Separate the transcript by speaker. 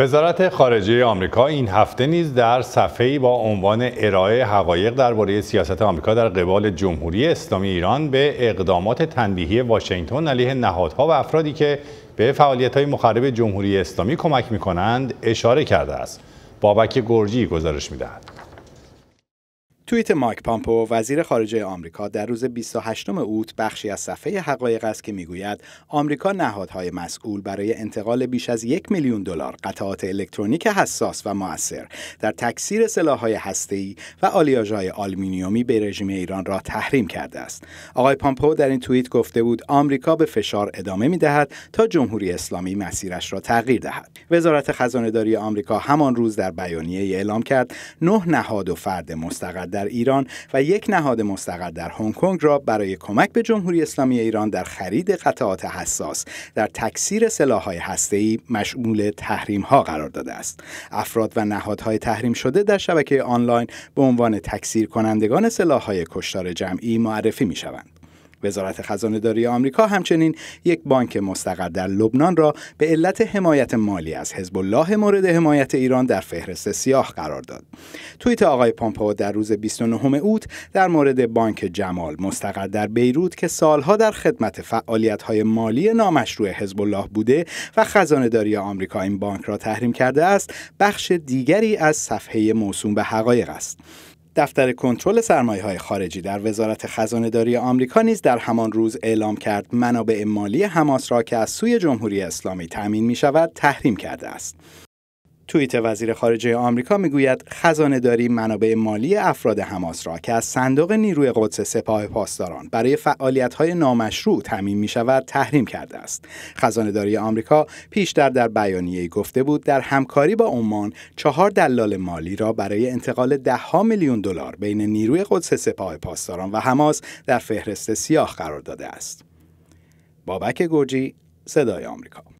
Speaker 1: وزارت خارجه آمریکا این هفته نیز در صفحه‌ای با عنوان ارائه حقایق درباره سیاست آمریکا در قبال جمهوری اسلامی ایران به اقدامات تنبیهی واشنگتن علیه نهادها و افرادی که به فعالیت‌های مخرب جمهوری اسلامی کمک می‌کنند اشاره کرده است. بابک گرجی گزارش می‌دهد.
Speaker 2: توییت مایک پامپو وزیر خارجه آمریکا در روز 28 اوت بخشی از صفحه حقایق است که میگوید آمریکا نهادهای مسئول برای انتقال بیش از یک میلیون دلار قطعات الکترونیک حساس و موثر در تکثیر سلاحهای هسته‌ای و آلیاژهای آلومینیومی به رژیم ایران را تحریم کرده است. آقای پامپو در این توییت گفته بود آمریکا به فشار ادامه میدهد تا جمهوری اسلامی مسیرش را تغییر دهد. وزارت داری آمریکا همان روز در بیانیه اعلام کرد نه نهاد و فرد مستقل در ایران و یک نهاد مستقر در هنگ کنگ را برای کمک به جمهوری اسلامی ایران در خرید قطعات حساس در تکثیر سلاح‌های هسته‌ای مشمول تحریم‌ها قرار داده است افراد و نهادهای تحریم شده در شبکه آنلاین به عنوان تکثیر کنندگان سلاح‌های کشتار جمعی معرفی می‌شوند وزارت خزانه داری آمریکا همچنین یک بانک مستقر در لبنان را به علت حمایت مالی از حزب الله مورد حمایت ایران در فهرست سیاه قرار داد. توییت آقای پامپو در روز 29 اوت در مورد بانک جمال مستقر در بیروت که سالها در خدمت فعالیت‌های مالی نامشروع حزب الله بوده و خزانه داری آمریکا این بانک را تحریم کرده است، بخش دیگری از صفحه موسوم به حقایق است. دفتر کنترل سرمایه های خارجی در وزارت خزانه داری آمریکا نیز در همان روز اعلام کرد منابع مالی حماس را که از سوی جمهوری اسلامی تأمین می شود تحریم کرده است توییت وزیر خارجه آمریکا میگوید خزانه داری منابع مالی افراد حماس را که از صندوق نیروی قدس سپاه پاسداران برای فعالیت های نامشروع می شود تحریم کرده است. خزانه داری آمریکا پیشتر در بیانیه گفته بود در همکاری با عمان چهار دلال مالی را برای انتقال ها میلیون دلار بین نیروی قدس سپاه پاسداران و حماس در فهرست سیاه قرار داده است. بابک گرجی صدای
Speaker 1: آمریکا